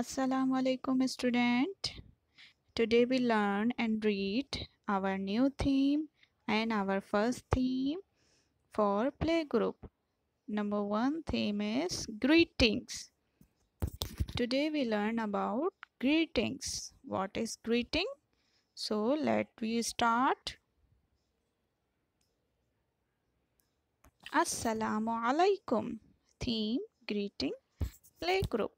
Assalamu alaikum student today we learn and read our new theme and our first theme for playgroup number one theme is greetings today we learn about greetings what is greeting so let we start assalamu alaikum theme greeting playgroup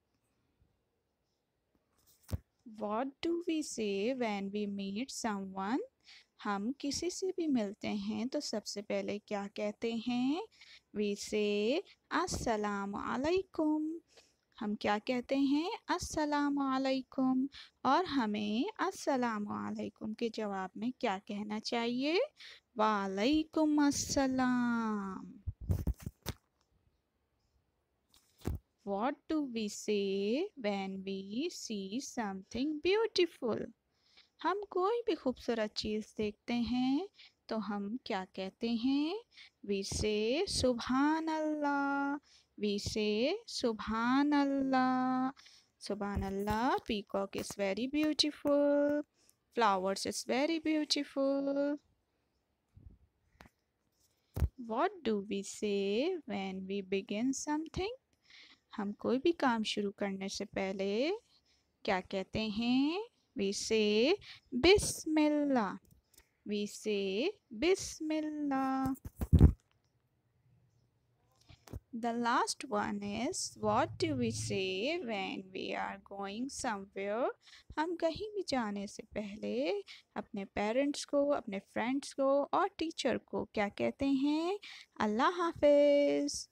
what do we say when we meet someone हम किसी से भी मिलते हैं तो सबसे पहले क्या कहते हैं वी से अस्सलाम वालेकुम हम क्या कहते हैं अस्सलाम वालेकुम और हमें अस्सलाम वालेकुम के जवाब में क्या कहना चाहिए वालेकुम अस्सलाम what do we say when we see something beautiful हम कोई भी खूबसूरत चीज़ देखते हैं तो हम क्या कहते हैं वी से सुबहान अल्लाह वी से सुबहान अल्लाह सुबहान अल्लाह peacock is very beautiful flowers is very beautiful what do we say when we begin something हम कोई भी काम शुरू करने से पहले क्या कहते हैं वी से बिस्मिल्ला वी से बिस्मिल्ला the last one is what do we say when we are going somewhere हम कहीं भी जाने से पहले अपने पेरेंट्स को अपने फ्रेंड्स को और टीचर को क्या कहते हैं अल्लाह हाफिज़